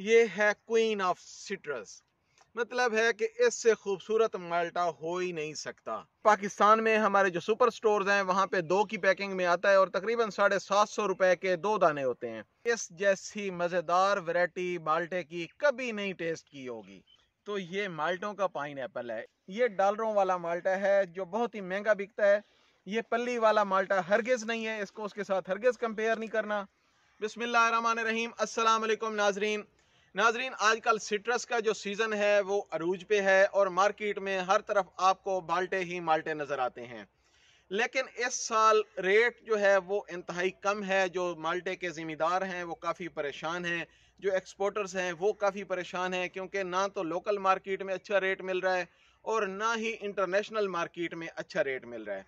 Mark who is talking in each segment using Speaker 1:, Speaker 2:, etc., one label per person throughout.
Speaker 1: ये है queen of citrus मतलब है कि इससे खूबसूरत माल्टा हो ही नहीं सकता पाकिस्तान में हमारे जो सुपर स्टोर्स हैं वहाँ पे दो की पैकिंग में आता है और तकरीबन साढ़े सात सौ रुपए के दो दाने होते हैं इस जैसी मज़ेदार वैरायटी माल्टे की कभी नहीं टेस्ट की होगी तो ये माल्टों का पाइन एप्पल है ये डालरों वाला माल्टा है जो बहुत ही महंगा बिकता है ये पल्ली वाला माल्टा हरगिज़ नहीं है इसको उसके साथ हरगिज़ कंपेयर नहीं करना बिसमीम अल्लाम नाजरीन नाजरीन आजकल सिट्रस का जो सीज़न है वो अरूज पे है और मार्केट में हर तरफ आपको बाल्टे ही माल्टे नज़र आते हैं लेकिन इस साल रेट जो है वो इंतहाई कम है जो माल्टे के ज़िम्मेदार हैं वो काफ़ी परेशान हैं जो एक्सपोर्टर्स हैं वो काफ़ी परेशान हैं क्योंकि ना तो लोकल मार्केट में अच्छा रेट मिल रहा है और ना ही इंटरनेशनल मार्केट में अच्छा रेट मिल रहा है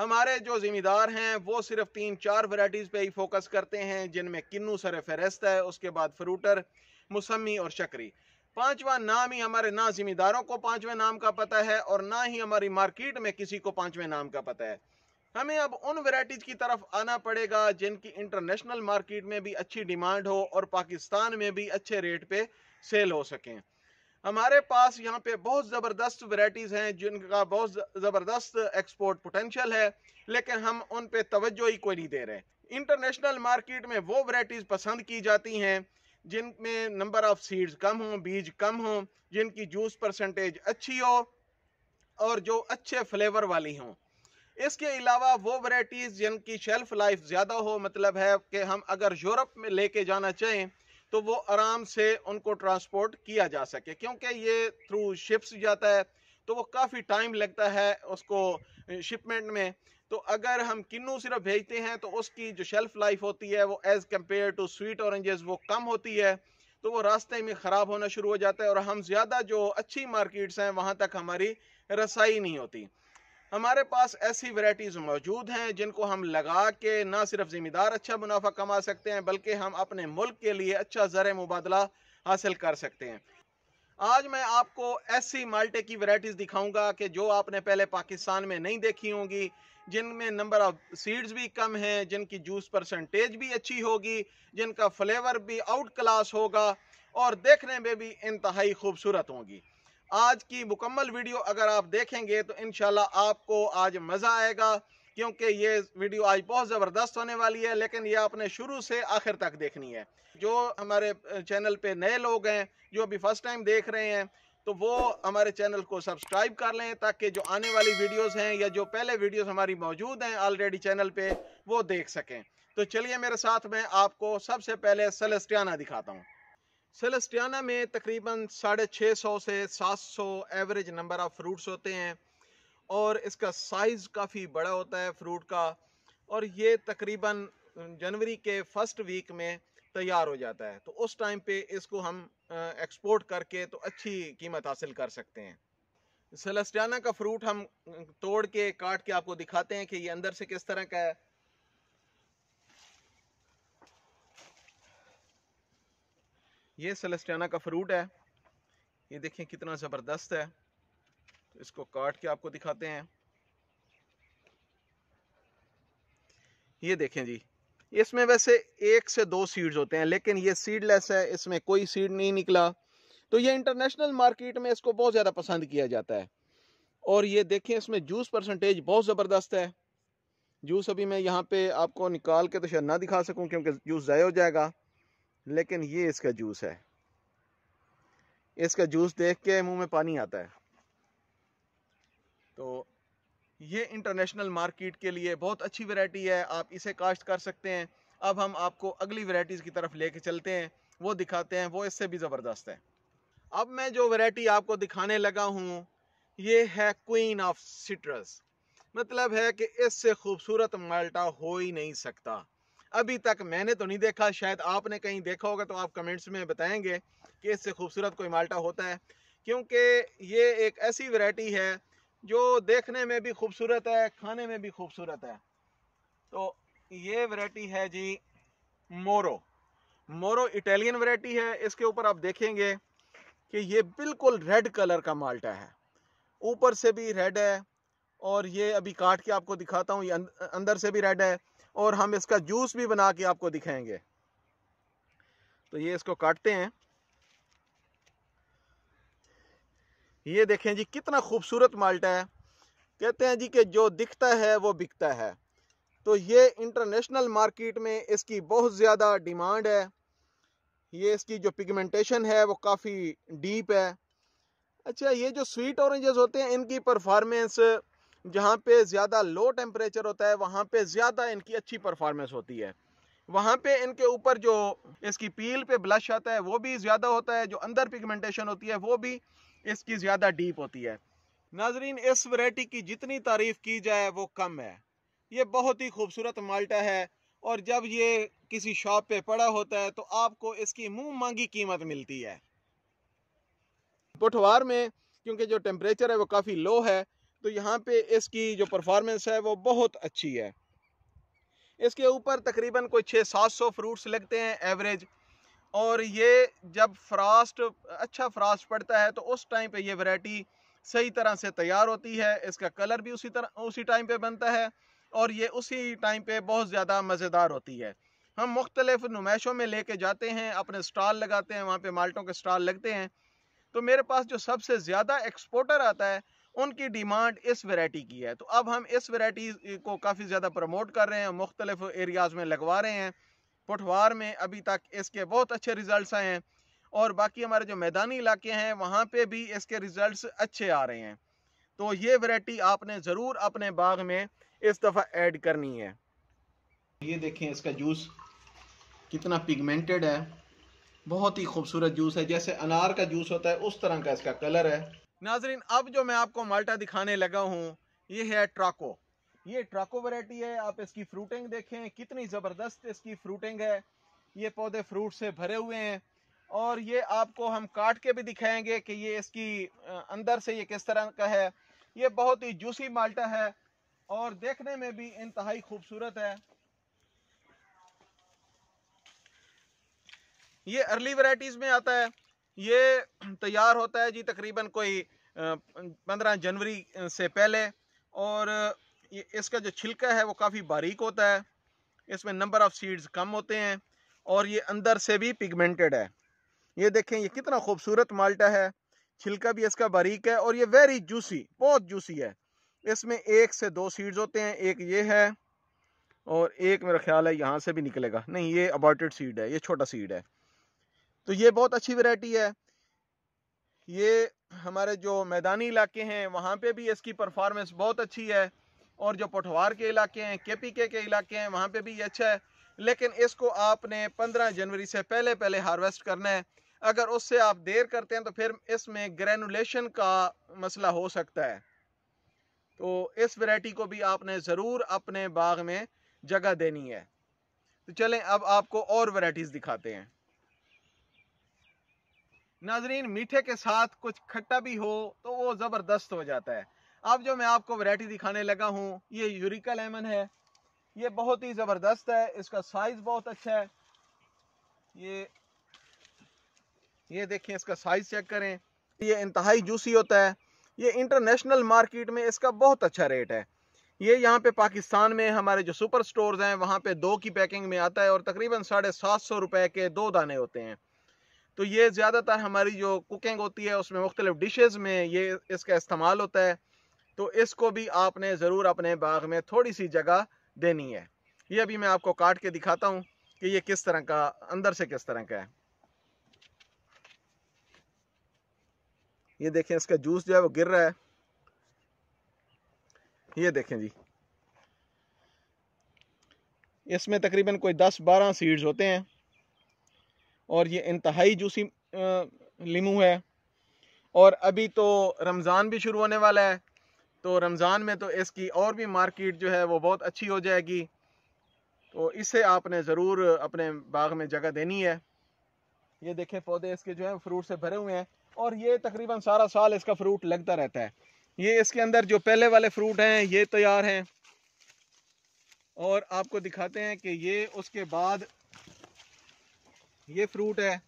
Speaker 1: हमारे जो ज़िम्मेदार हैं वो सिर्फ तीन चार वैराइटीज़ पे ही फोकस करते हैं जिनमें किन्नू सर फहरस्त है उसके बाद फ्रूटर मुसमी और शकरी पांचवा नाम ही हमारे ना जिम्मेदारों को पांचवें नाम का पता है और ना ही हमारी मार्केट में किसी को पांचवें नाम का पता है हमें अब उन वैरायटीज की तरफ आना पड़ेगा जिनकी इंटरनेशनल मार्केट में भी अच्छी डिमांड हो और पाकिस्तान में भी अच्छे रेट पे सेल हो सकें हमारे पास यहाँ पे बहुत ज़बरदस्त वैरायटीज़ हैं जिनका बहुत ज़बरदस्त एक्सपोर्ट पोटेंशियल है लेकिन हम उन पे तवज्जो ही कोई नहीं दे रहे इंटरनेशनल मार्केट में वो वराइटीज पसंद की जाती हैं जिनमें नंबर ऑफ सीड्स कम हों बीज कम हों जिनकी जूस परसेंटेज अच्छी हो और जो अच्छे फ्लेवर वाली हों इसके अलावा वो वैरायटीज़ जिनकी शेल्फ़ लाइफ ज़्यादा हो मतलब है कि हम अगर यूरोप में लेके जाना चाहें तो वो आराम से उनको ट्रांसपोर्ट किया जा सके क्योंकि ये थ्रू शिप्स जाता है तो वो काफ़ी टाइम लगता है उसको शिपमेंट में तो अगर हम किन्नू सिर्फ भेजते हैं तो उसकी जो शेल्फ लाइफ होती है वो as compare to sweet oranges वो कम होती है तो वो रास्ते में ख़राब होना शुरू हो जाता है और हम ज़्यादा जो अच्छी मार्केट्स हैं वहाँ तक हमारी रसाई नहीं होती हमारे पास ऐसी वैरायटीज़ मौजूद हैं जिनको हम लगा के ना सिर्फ ज़िम्मेदार अच्छा मुनाफा कमा सकते हैं बल्कि हम अपने मुल्क के लिए अच्छा ज़र मुबादला हासिल कर सकते हैं आज मैं आपको ऐसी माल्टे की वैरायटीज़ दिखाऊंगा कि जो आपने पहले पाकिस्तान में नहीं देखी होंगी जिनमें नंबर ऑफ सीड्स भी कम हैं जिनकी जूस परसेंटेज भी अच्छी होगी जिनका फ्लेवर भी आउट क्लास होगा और देखने में भी इंतहाई खूबसूरत होगी आज की मुकम्मल वीडियो अगर आप देखेंगे तो इन आपको आज मज़ा आएगा क्योंकि ये वीडियो आज बहुत ज़बरदस्त होने वाली है लेकिन ये आपने शुरू से आखिर तक देखनी है जो हमारे चैनल पे नए लोग हैं जो अभी फर्स्ट टाइम देख रहे हैं तो वो हमारे चैनल को सब्सक्राइब कर लें ताकि जो आने वाली वीडियोस हैं या जो पहले वीडियोस हमारी मौजूद हैं ऑलरेडी चैनल पे वो देख सकें तो चलिए मेरे साथ मैं आपको सबसे पहले सेलेस्टियाना दिखाता हूँ सेलेस्टियाना में तकरीबन साढ़े छः सौ से सात सौ एवरेज नंबर ऑफ़ फ्रूट्स होते हैं और इसका साइज़ काफ़ी बड़ा होता है फ्रूट का और ये तकरीबन जनवरी के फर्स्ट वीक में तैयार हो जाता है तो उस टाइम पे इसको हम एक्सपोर्ट करके तो अच्छी कीमत हासिल कर सकते हैं सेलेस्टियाना का फ्रूट हम तोड़ के काट के आपको दिखाते हैं कि ये अंदर से किस तरह का है ये सेलेस्टियाना का फ्रूट है ये देखें कितना ज़बरदस्त है तो इसको काट के आपको दिखाते हैं ये देखें जी इसमें वैसे एक से दो सीड्स होते हैं लेकिन ये सीडलेस है इसमें कोई सीड नहीं निकला तो ये इंटरनेशनल मार्केट में इसको बहुत ज़्यादा पसंद किया जाता है और ये देखें इसमें जूस परसेंटेज बहुत ज़बरदस्त है जूस अभी मैं यहाँ पे आपको निकाल के तो शायद ना दिखा सकूँ क्योंकि जूस ज़ाय हो जाएगा लेकिन ये इसका जूस है इसका जूस देख के मुँह में पानी आता है तो ये इंटरनेशनल मार्केट के लिए बहुत अच्छी वैरायटी है आप इसे काश्त कर सकते हैं अब हम आपको अगली वैरायटीज़ की तरफ लेके चलते हैं वो दिखाते हैं वो इससे भी ज़बरदस्त है अब मैं जो वैरायटी आपको दिखाने लगा हूँ ये है क्वीन ऑफ सिट्रस मतलब है कि इससे खूबसूरत माल्टा हो ही नहीं सकता अभी तक मैंने तो नहीं देखा शायद आपने कहीं देखा होगा तो आप कमेंट्स में बताएंगे कि इससे खूबसूरत कोई माल्टा होता है क्योंकि ये एक ऐसी वैरायटी है जो देखने में भी खूबसूरत है खाने में भी खूबसूरत है तो ये वैरायटी है जी मोरो मोरो इटालियन वैरायटी है इसके ऊपर आप देखेंगे कि ये बिल्कुल रेड कलर का माल्टा है ऊपर से भी रेड है और ये अभी काट के आपको दिखाता हूँ ये अं-, अंदर से भी रेड है और हम इसका जूस भी बना के आपको दिखाएंगे तो ये इसको काटते हैं ये देखें जी कितना खूबसूरत माल्टा है कहते हैं जी कि जो दिखता है वो बिकता है तो ये इंटरनेशनल मार्केट में इसकी बहुत ज़्यादा डिमांड है ये इसकी जो पिगमेंटेशन है वो काफ़ी डीप है अच्छा ये जो स्वीट ऑरेंजेस होते हैं इनकी परफार्मेंस जहाँ पे ज़्यादा लो टेम्परेचर होता है वहाँ पे ज़्यादा इनकी अच्छी परफार्मेंस होती है वहाँ पे इनके ऊपर जो इसकी पील पे ब्लश आता है वो भी ज़्यादा होता है जो अंदर पिगमेंटेशन होती है वो भी इसकी ज़्यादा डीप होती है नाजरीन इस वैरायटी की जितनी तारीफ़ की जाए वो कम है ये बहुत ही खूबसूरत माल्टा है और जब ये किसी शॉप पे पड़ा होता है तो आपको इसकी मुंह मांगी कीमत मिलती है पुठवार में क्योंकि जो टेम्परेचर है वो काफ़ी लो है तो यहाँ पे इसकी जो परफॉर्मेंस है वो बहुत अच्छी है इसके ऊपर तकरीबन कोई छः सात सौ फ्रूट्स लगते हैं एवरेज और ये जब फ्रास्ट अच्छा फ्रास्ट पड़ता है तो उस टाइम पे ये वैरायटी सही तरह से तैयार होती है इसका कलर भी उसी तरह उसी टाइम पे बनता है और ये उसी टाइम पे बहुत ज़्यादा मज़ेदार होती है हम मुख्तलिफ नुमाइशों में लेके जाते हैं अपने स्टॉल लगाते हैं वहाँ पे माल्टों के स्टॉल लगते हैं तो मेरे पास जो सबसे ज़्यादा एक्सपोर्टर आता है उनकी डिमांड इस वैरायटी की है तो अब हम इस वैरायटी को काफ़ी ज़्यादा प्रमोट कर रहे हैं मुख्तलिफ एरियाज़ में लगवा रहे हैं पठवार में अभी तक इसके बहुत अच्छे रिज़ल्ट आए हैं और बाकी हमारे जो मैदानी इलाके हैं वहाँ पे भी इसके रिज़ल्ट अच्छे आ रहे हैं तो ये वैरायटी आपने ज़रूर अपने बाग में इस दफ़ा ऐड करनी है ये देखें इसका जूस कितना पिगमेंटेड है बहुत ही खूबसूरत जूस है जैसे अनार का जूस होता है उस तरह का इसका कलर है नाजरीन अब जो मैं आपको माल्टा दिखाने लगा हूँ ये है ट्राको ये ट्राको वैरायटी है आप इसकी फ्रूटिंग देखें कितनी ज़बरदस्त इसकी फ्रूटिंग है ये पौधे फ्रूट से भरे हुए हैं और ये आपको हम काट के भी दिखाएंगे कि ये इसकी अंदर से ये किस तरह का है ये बहुत ही जूसी माल्टा है और देखने में भी इंतहाई खूबसूरत है ये अर्ली वराइटीज में आता है ये तैयार होता है जी तकरीबन कोई पंद्रह जनवरी से पहले और इसका जो छिलका है वो काफ़ी बारीक होता है इसमें नंबर ऑफ़ सीड्स कम होते हैं और ये अंदर से भी पिगमेंटेड है ये देखें ये कितना खूबसूरत माल्टा है छिलका भी इसका बारीक है और ये वेरी जूसी बहुत जूसी है इसमें एक से दो सीड्स होते हैं एक ये है और एक मेरा ख्याल है यहाँ से भी निकलेगा नहीं ये अबॉटेड सीड है ये छोटा सीड है तो ये बहुत अच्छी वैरायटी है ये हमारे जो मैदानी इलाके हैं वहाँ पे भी इसकी परफॉर्मेंस बहुत अच्छी है और जो पठवार के इलाके हैं के पी के के इलाके हैं वहाँ पे भी ये अच्छा है लेकिन इसको आपने पंद्रह जनवरी से पहले पहले हार्वेस्ट करना है अगर उससे आप देर करते हैं तो फिर इसमें ग्रेनुलेशन का मसला हो सकता है तो इस वैरायटी को भी आपने ज़रूर अपने बाग में जगह देनी है तो चलें अब आपको और वैरायटीज़ दिखाते हैं नाजरीन मीठे के साथ कुछ खट्टा भी हो तो वो ज़बरदस्त हो जाता है अब जो मैं आपको वैरायटी दिखाने लगा हूँ ये यूरिका लेमन है ये बहुत ही ज़बरदस्त है इसका साइज़ बहुत अच्छा है ये ये देखें इसका साइज़ चेक करें ये इंतहाई जूसी होता है ये इंटरनेशनल मार्केट में इसका बहुत अच्छा रेट है ये यहाँ पे पाकिस्तान में हमारे जो सुपर स्टोर्स हैं वहाँ पे दो की पैकिंग में आता है और तकरीबन साढ़े सात सौ रुपये के दो दाने होते हैं तो ये ज़्यादातर हमारी जो कुकिंग होती है उसमें मुख्तलिफ डिशेज़ में ये इसका इस्तेमाल होता है तो इसको भी आपने ज़रूर अपने बाग में थोड़ी सी जगह देनी है ये अभी मैं आपको काट के दिखाता हूँ कि ये किस तरह का अंदर से किस तरह का है ये देखें इसका जूस जो है वो गिर रहा है ये देखें जी इसमें तकरीबन कोई दस बारह सीड्स होते हैं और ये इंतहाई जूसी लीमू है और अभी तो रमज़ान भी शुरू होने वाला है तो रमज़ान में तो इसकी और भी मार्केट जो है वो बहुत अच्छी हो जाएगी तो इसे आपने ज़रूर अपने बाग में जगह देनी है ये देखें पौधे इसके जो है फ्रूट से भरे हुए हैं और ये तकरीबन सारा साल इसका फ्रूट लगता रहता है ये इसके अंदर जो पहले वाले फ्रूट हैं ये तैयार हैं और आपको दिखाते हैं कि ये उसके बाद ये फ्रूट है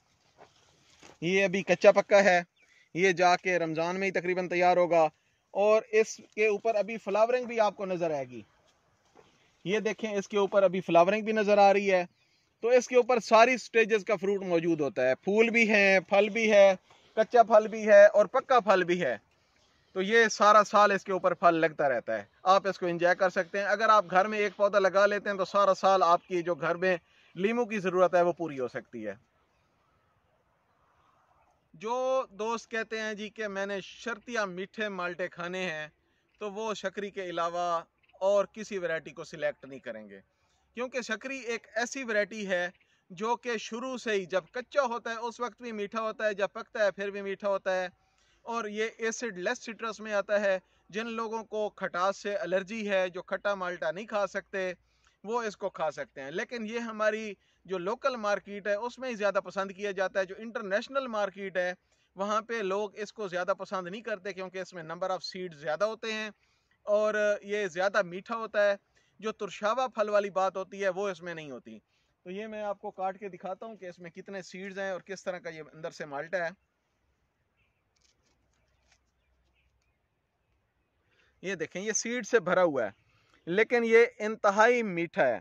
Speaker 1: ये अभी कच्चा पक्का है ये जाके रमज़ान में ही तकरीबन तैयार होगा और इसके ऊपर अभी फ्लावरिंग भी आपको नज़र आएगी ये देखें इसके ऊपर अभी फ्लावरिंग भी नज़र आ रही है तो इसके ऊपर सारी स्टेजेस का फ्रूट मौजूद होता है फूल भी है फल भी है कच्चा फल भी है और पक्का फल भी है तो ये सारा साल इसके ऊपर फल लगता रहता है आप इसको एंजॉय कर सकते हैं अगर आप घर में एक पौधा लगा लेते हैं तो सारा साल आपकी जो घर में लीमू की ज़रूरत है वो पूरी हो सकती है जो दोस्त कहते हैं जी कि मैंने या मीठे माल्टे खाने हैं तो वो शकरी के अलावा और किसी वैरायटी को सिलेक्ट नहीं करेंगे क्योंकि शकरी एक ऐसी वैरायटी है जो कि शुरू से ही जब कच्चा होता है उस वक्त भी मीठा होता है जब पकता है फिर भी मीठा होता है और ये एसिड लेस सिट्रस में आता है जिन लोगों को खटास से एलर्जी है जो खट्टा माल्टा नहीं खा सकते वो इसको खा सकते हैं लेकिन ये हमारी जो लोकल मार्केट है उसमें ही ज़्यादा पसंद किया जाता है जो इंटरनेशनल मार्केट है वहाँ पे लोग इसको ज़्यादा पसंद नहीं करते क्योंकि इसमें नंबर ऑफ़ सीड्स ज़्यादा होते हैं और ये ज़्यादा मीठा होता है जो तुरशावा फल वाली बात होती है वो इसमें नहीं होती तो ये मैं आपको काट के दिखाता हूँ कि इसमें कितने सीड्स हैं और किस तरह का ये अंदर से माल्टा है ये देखें ये सीड से भरा हुआ है लेकिन ये इंतहाई मीठा है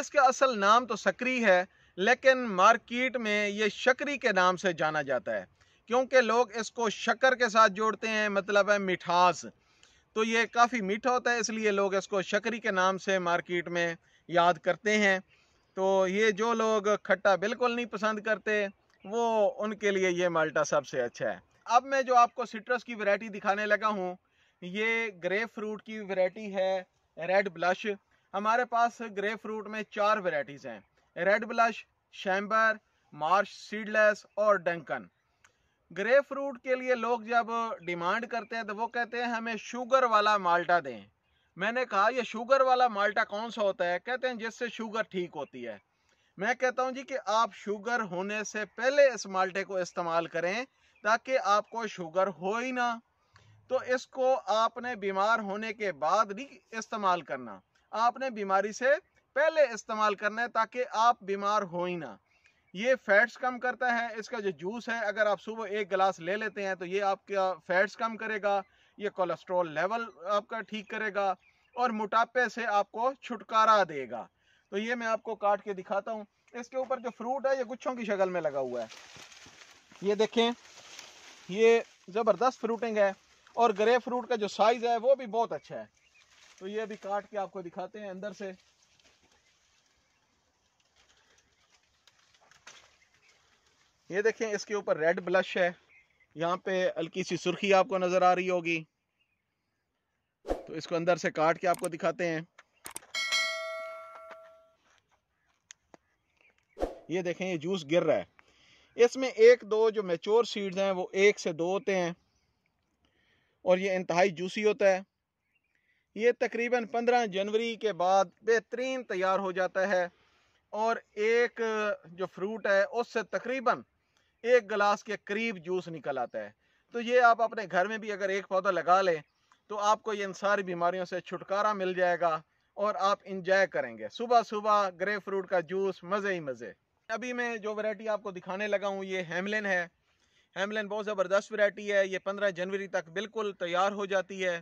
Speaker 1: इसका असल नाम तो सकरी है लेकिन मार्केट में ये शकरी के नाम से जाना जाता है क्योंकि लोग इसको शक्कर के साथ जोड़ते हैं मतलब है मिठास तो ये काफ़ी मीठा होता है इसलिए लोग इसको शकरी के नाम से मार्केट में याद करते हैं तो ये जो लोग खट्टा बिल्कुल नहीं पसंद करते वो उनके लिए ये माल्टा सबसे अच्छा है अब मैं जो आपको सिट्रस की वैरायटी दिखाने लगा हूँ ये ग्रेप फ्रूट की वैरायटी है रेड ब्लश हमारे पास ग्रे फ्रूट में चार वेराइटीज़ हैं red blush Shambar Marsh seedless और डंकन ग्रे फ्रूट के लिए लोग जब डिमांड करते हैं तो वो कहते हैं हमें शुगर वाला माल्टा दें मैंने कहा ये शुगर वाला माल्टा कौन सा होता है कहते हैं जिससे शुगर ठीक होती है मैं कहता हूँ जी कि आप शुगर होने से पहले इस माल्टे को इस्तेमाल करें ताकि आपको शुगर हो ही ना तो इसको आपने बीमार होने के बाद नहीं इस्तेमाल करना आपने बीमारी से पहले इस्तेमाल करना है ताकि आप बीमार हो ही ना ये फैट्स कम करता है इसका जो जूस है अगर आप सुबह एक गिलास ले लेते हैं तो ये आपका फैट्स कम करेगा ये कोलेस्ट्रॉल लेवल आपका ठीक करेगा और मोटापे से आपको छुटकारा देगा तो ये मैं आपको काट के दिखाता हूँ इसके ऊपर जो फ्रूट है ये गुच्छों की शक्ल में लगा हुआ है ये देखें ये ज़बरदस्त फ्रूटिंग है और ग्रे फ्रूट का जो साइज है वो भी बहुत अच्छा है तो ये भी काट के आपको दिखाते हैं अंदर से ये देखें इसके ऊपर रेड ब्लश है यहाँ पे हल्की सी सुर्खी आपको नजर आ रही होगी तो इसको अंदर से काट के आपको दिखाते हैं ये देखें ये जूस गिर रहा है इसमें एक दो जो मेच्योर सीड्स हैं वो एक से दो होते हैं और ये इंतहाई जूसी होता है ये तकरीबन 15 जनवरी के बाद बेहतरीन तैयार हो जाता है और एक जो फ्रूट है उससे तकरीबन एक गिलास के करीब जूस निकल आता है तो ये आप अपने घर में भी अगर एक पौधा लगा लें तो आपको ये इन सारी बीमारियों से छुटकारा मिल जाएगा और आप इंजॉय करेंगे सुबह सुबह ग्रे फ्रूट का जूस मज़े ही मज़े अभी मैं जो वैरायटी आपको दिखाने लगा हूँ ये हेमलिन है हेमलिन बहुत ज़बरदस्त वैरायटी है ये पंद्रह जनवरी तक बिल्कुल तैयार हो जाती है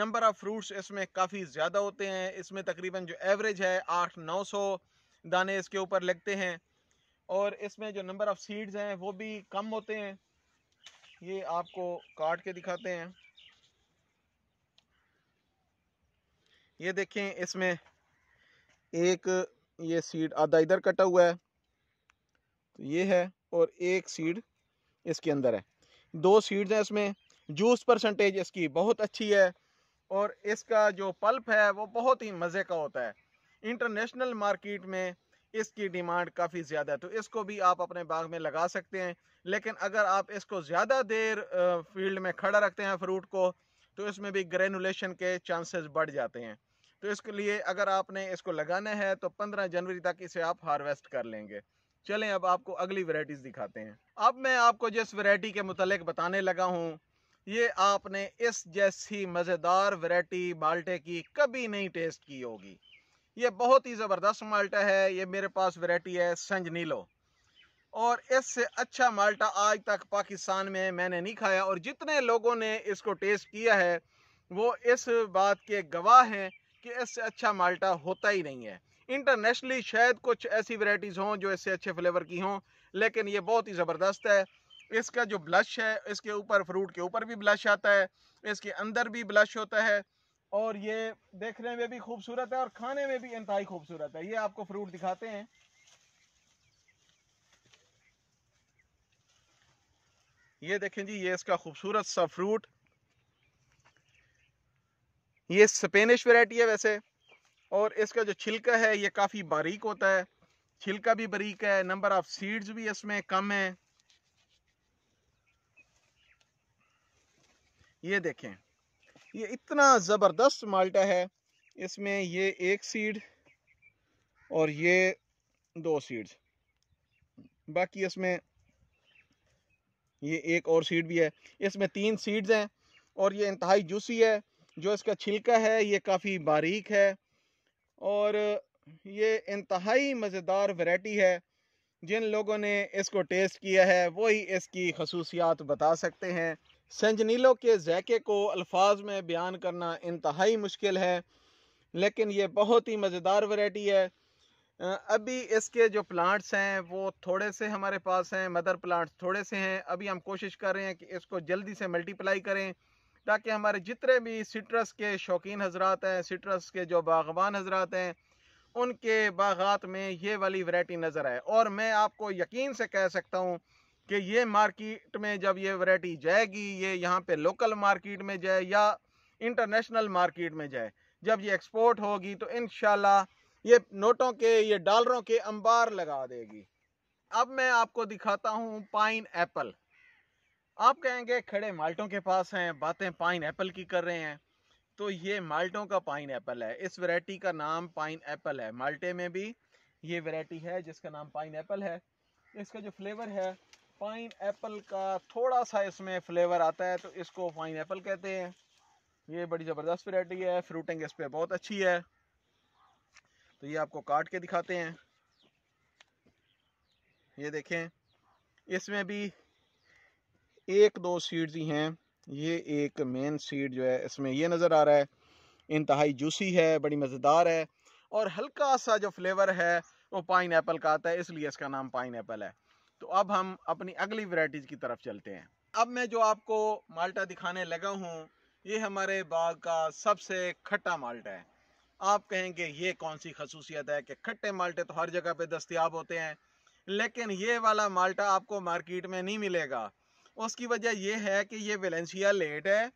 Speaker 1: नंबर ऑफ़ फ्रूट्स इसमें काफ़ी ज़्यादा होते हैं इसमें तकरीबन जो एवरेज है आठ नौ सौ दाने इसके ऊपर लगते हैं और इसमें जो नंबर ऑफ़ सीड्स हैं वो भी कम होते हैं ये आपको काट के दिखाते हैं ये देखें इसमें एक ये सीड आधा इधर कटा हुआ है तो ये है और एक सीड इसके अंदर है दो सीड्स हैं इसमें जूस परसेंटेज इसकी बहुत अच्छी है और इसका जो पल्प है वो बहुत ही मज़े का होता है इंटरनेशनल मार्केट में इसकी डिमांड काफ़ी ज़्यादा है तो इसको भी आप अपने बाग में लगा सकते हैं लेकिन अगर आप इसको ज़्यादा देर फील्ड में खड़ा रखते हैं फ्रूट को तो इसमें भी ग्रेनुलेशन के चांसेस बढ़ जाते हैं तो इसके लिए अगर आपने इसको लगाना है तो 15 जनवरी तक इसे आप हार्वेस्ट कर लेंगे चलें अब आपको अगली वैरायटीज़ दिखाते हैं अब मैं आपको जिस वेराइटी के मतलब बताने लगा हूँ ये आपने इस जैसी मज़ेदार वेराइटी माल्टे की कभी नहीं टेस्ट की होगी ये बहुत ही ज़बरदस्त माल्टा है ये मेरे पास वेराइटी है संजनीलो और इससे अच्छा माल्टा आज तक पाकिस्तान में मैंने नहीं खाया और जितने लोगों ने इसको टेस्ट किया है वो इस बात के गवाह हैं कि इससे अच्छा माल्टा होता ही नहीं है इंटरनेशनली शायद कुछ ऐसी वैराइटीज़ हों जो इससे अच्छे फ्लेवर की हों लेकिन ये बहुत ही ज़बरदस्त है इसका जो ब्लश है इसके ऊपर फ्रूट के ऊपर भी ब्लश आता है इसके अंदर भी ब्लश होता है और ये देखने में भी खूबसूरत है और खाने में भी इंतहाई खूबसूरत है ये आपको फ्रूट दिखाते हैं ये देखें जी ये इसका खूबसूरत सा फ्रूट ये स्पेनिश वैरायटी है वैसे और इसका जो छिलका है ये काफ़ी बारीक होता है छिलका भी बारीक है नंबर ऑफ सीड्स भी इसमें कम है ये देखें ये इतना ज़बरदस्त माल्टा है इसमें ये एक सीड और ये दो सीड्स बाकी इसमें ये एक और सीड भी है इसमें तीन सीड्स हैं और ये इंतहाई जूसी है जो इसका छिलका है ये काफ़ी बारीक है और ये इंतहाई मज़ेदार वैरायटी है जिन लोगों ने इसको टेस्ट किया है वही इसकी खसूसियात बता सकते हैं संजनीलों के जैके को अल्फाज में बयान करना इंतहाई मुश्किल है लेकिन ये बहुत ही मज़ेदार वैरायटी है अभी इसके जो प्लांट्स हैं वो थोड़े से हमारे पास हैं मदर प्लांट्स थोड़े से हैं अभी हम कोशिश कर रहे हैं कि इसको जल्दी से मल्टीप्लाई करें ताकि हमारे जितने भी सिट्रस के शौकीन हजरात हैं सिट्रस के जो बागवान हजरात हैं उनके बागात में ये वाली वैरायटी नज़र आए और मैं आपको यकीन से कह सकता हूँ कि ये मार्केट में जब ये वैरायटी जाएगी ये यहाँ पे लोकल मार्केट में जाए या इंटरनेशनल मार्केट में जाए जब ये एक्सपोर्ट होगी तो इन ये नोटों के ये डॉलरों के अंबार लगा देगी अब मैं आपको दिखाता हूँ पाइन एप्पल आप कहेंगे खड़े माल्टों के पास हैं बातें पाइन एप्पल की कर रहे हैं तो ये माल्टों का पाइन एप्पल है इस वैरायटी का नाम पाइन एप्पल है माल्टे में भी ये वैरायटी है जिसका नाम पाइन एप्पल है इसका जो फ्लेवर है पाइन एप्पल का थोड़ा सा इसमें फ्लेवर आता है तो इसको पाइन एप्पल कहते हैं ये बड़ी ज़बरदस्त वैरायटी है फ्रूटिंग इस पर बहुत अच्छी है तो ये आपको काट के दिखाते हैं ये देखें इसमें भी एक दो सीड्स ही हैं ये एक मेन सीड जो है इसमें ये नज़र आ रहा है इंतहाई जूसी है बड़ी मज़ेदार है और हल्का सा जो फ्लेवर है वो पाइन ऐपल का आता है इसलिए इसका नाम पाइन ऐपल है तो अब हम अपनी अगली वैरायटीज़ की तरफ चलते हैं अब मैं जो आपको माल्टा दिखाने लगा हूँ ये हमारे बाग का सबसे खट्टा माल्टा है आप कहेंगे ये कौन सी खसूसियत है कि खट्टे माल्टे तो हर जगह पे दस्तियाब होते हैं लेकिन ये वाला माल्टा आपको मार्केट में नहीं मिलेगा उसकी वजह यह है कि ये वेलेंसिया लेट है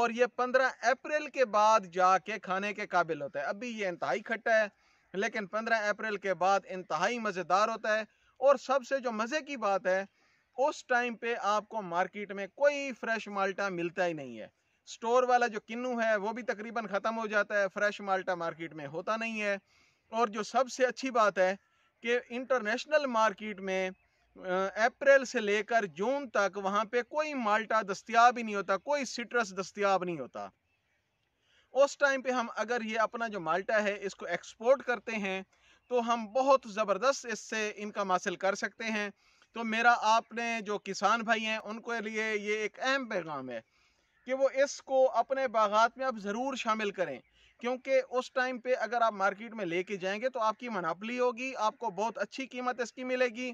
Speaker 1: और ये पंद्रह अप्रैल के बाद जाके खाने के काबिल होता है अभी ये इंतहाई खट्टा है लेकिन पंद्रह अप्रैल के बाद इंतहाई मज़ेदार होता है और सबसे जो मज़े की बात है उस टाइम पे आपको मार्केट में कोई फ्रेश माल्टा मिलता ही नहीं है स्टोर वाला जो किन्नू है वो भी तकरीबन ख़त्म हो जाता है फ्रेश माल्टा मार्केट में होता नहीं है और जो सबसे अच्छी बात है कि इंटरनेशनल मार्केट में अप्रैल से लेकर जून तक वहाँ पे कोई माल्टा दस्तियाब ही नहीं होता कोई सिट्रस दस्तियाब नहीं होता उस टाइम पे हम अगर ये अपना जो माल्टा है इसको एक्सपोर्ट करते हैं तो हम बहुत ज़बरदस्त इससे इनकम हासिल कर सकते हैं तो मेरा आपने जो किसान भाई हैं उनके लिए ये एक अहम पैगाम है कि वो इसको अपने बागात में आप ज़रूर शामिल करें क्योंकि उस टाइम पे अगर आप मार्केट में लेके जाएंगे तो आपकी मनापली होगी आपको बहुत अच्छी कीमत इसकी मिलेगी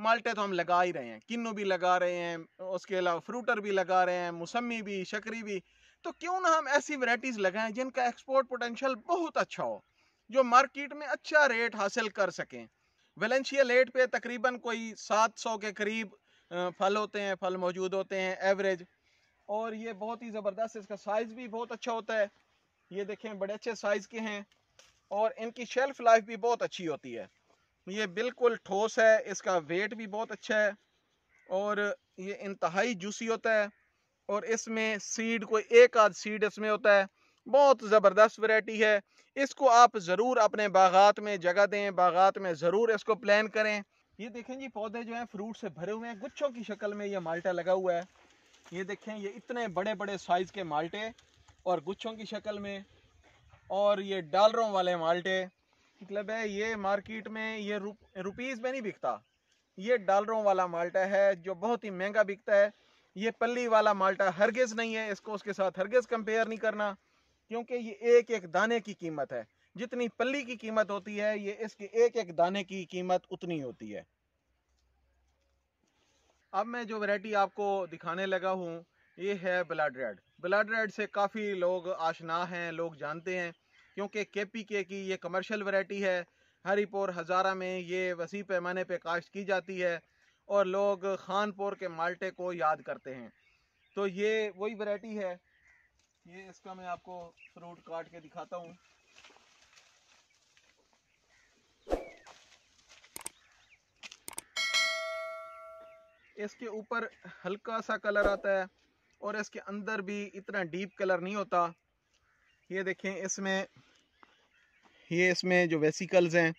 Speaker 1: माल्टे तो हम लगा ही रहे हैं किन्नू भी लगा रहे हैं उसके अलावा फ्रूटर भी लगा रहे हैं मौसमी भी शकरी भी तो क्यों ना हम ऐसी वैराइटीज़ लगाएं जिनका एक्सपोर्ट पोटेंशियल बहुत अच्छा हो जो मार्केट में अच्छा रेट हासिल कर सकें वेलेंशिया रेट पे तकरीबन कोई 700 के करीब फल होते हैं फल मौजूद होते हैं एवरेज और ये बहुत ही ज़बरदस्त इसका साइज़ भी बहुत अच्छा होता है ये देखें बड़े अच्छे साइज़ के हैं और इनकी शेल्फ़ लाइफ भी बहुत अच्छी होती है ये बिल्कुल ठोस है इसका वेट भी बहुत अच्छा है और ये इंतहाई जूसी होता है और इसमें सीड कोई एक आध सीड इसमें होता है बहुत ज़बरदस्त वैरायटी है इसको आप ज़रूर अपने बागात में जगह दें बागात में ज़रूर इसको प्लान करें ये देखें जी पौधे जो हैं फ्रूट से भरे हुए हैं गुच्छों की शक्ल में ये माल्टा लगा हुआ है ये देखें ये इतने बड़े बड़े साइज़ के माल्टे और गुच्छों की शक्ल में और ये डालरों वाले माल्टे मतलब है ये मार्केट में ये रुप, रुपीस में नहीं बिकता ये डॉलरों वाला माल्टा है जो बहुत ही महंगा बिकता है ये पल्ली वाला माल्टा हरगिज़ नहीं है इसको उसके साथ हरगिज़ कंपेयर नहीं करना क्योंकि ये एक एक दाने की कीमत है जितनी पल्ली की कीमत होती है ये इसके एक एक दाने की कीमत उतनी होती है अब मैं जो वैरायटी आपको दिखाने लगा हूँ ये है ब्लड रेड ब्लड रेड से काफ़ी लोग आशना हैं लोग जानते हैं क्योंकि के पी के की ये कमर्शियल वैरायटी है हरीपुर हज़ारा में ये वसी पैमाने पे काश्त की जाती है और लोग खानपुर के माल्टे को याद करते हैं तो ये वही वैरायटी है ये इसका मैं आपको फ्रूट काट के दिखाता हूँ इसके ऊपर हल्का सा कलर आता है और इसके अंदर भी इतना डीप कलर नहीं होता ये देखें इसमें ये इसमें जो वेसिकल्स हैं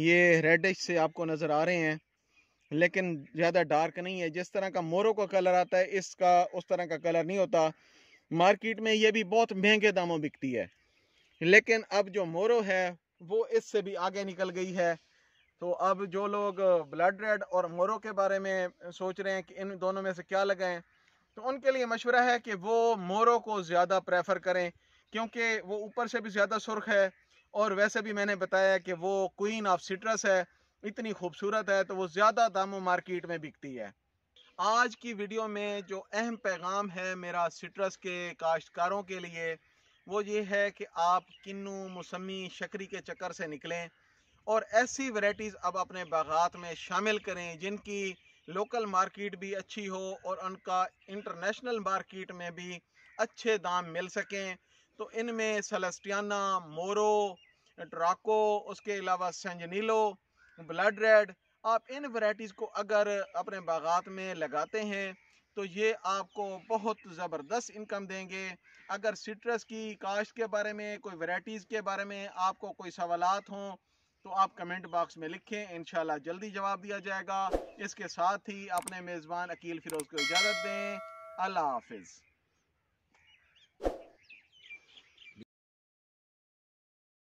Speaker 1: ये रेडिश से आपको नज़र आ रहे हैं लेकिन ज़्यादा डार्क नहीं है जिस तरह का मोरो का कलर आता है इसका उस तरह का कलर नहीं होता मार्केट में ये भी बहुत महंगे दामों बिकती है लेकिन अब जो मोरो है वो इससे भी आगे निकल गई है तो अब जो लोग ब्लड रेड और मोरो के बारे में सोच रहे हैं कि इन दोनों में से क्या लगाएं तो उनके लिए मशवरा है कि वो मोरो को ज़्यादा प्रेफर करें क्योंकि वो ऊपर से भी ज़्यादा सुर्ख है और वैसे भी मैंने बताया कि वो क्वीन ऑफ सिट्रस है इतनी खूबसूरत है तो वो ज़्यादा दामों मार्केट में बिकती है आज की वीडियो में जो अहम पैगाम है मेरा सिट्रस के काश्तकारों के लिए वो ये है कि आप किन्नू मौसमी शकरी के चक्कर से निकलें और ऐसी वैरायटीज़ अब अपने बागात में शामिल करें जिनकी लोकल मार्केट भी अच्छी हो और उनका इंटरनेशनल मार्केट में भी अच्छे दाम मिल सकें तो इनमें सेलेस्टियाना मोरो ट्राको उसके अलावा सेंजनीलो ब्लड रेड आप इन वैराइटीज़ को अगर अपने बागात में लगाते हैं तो ये आपको बहुत ज़बरदस्त इनकम देंगे अगर सिट्रस की काश्त के बारे में कोई वैराइटीज़ के बारे में आपको कोई सवालत हों तो आप कमेंट बॉक्स में लिखें इन जल्दी जवाब दिया जाएगा इसके साथ ही अपने मेज़बान अकील फिरोज़ को इजाज़त दें अल्लाह हाफिज़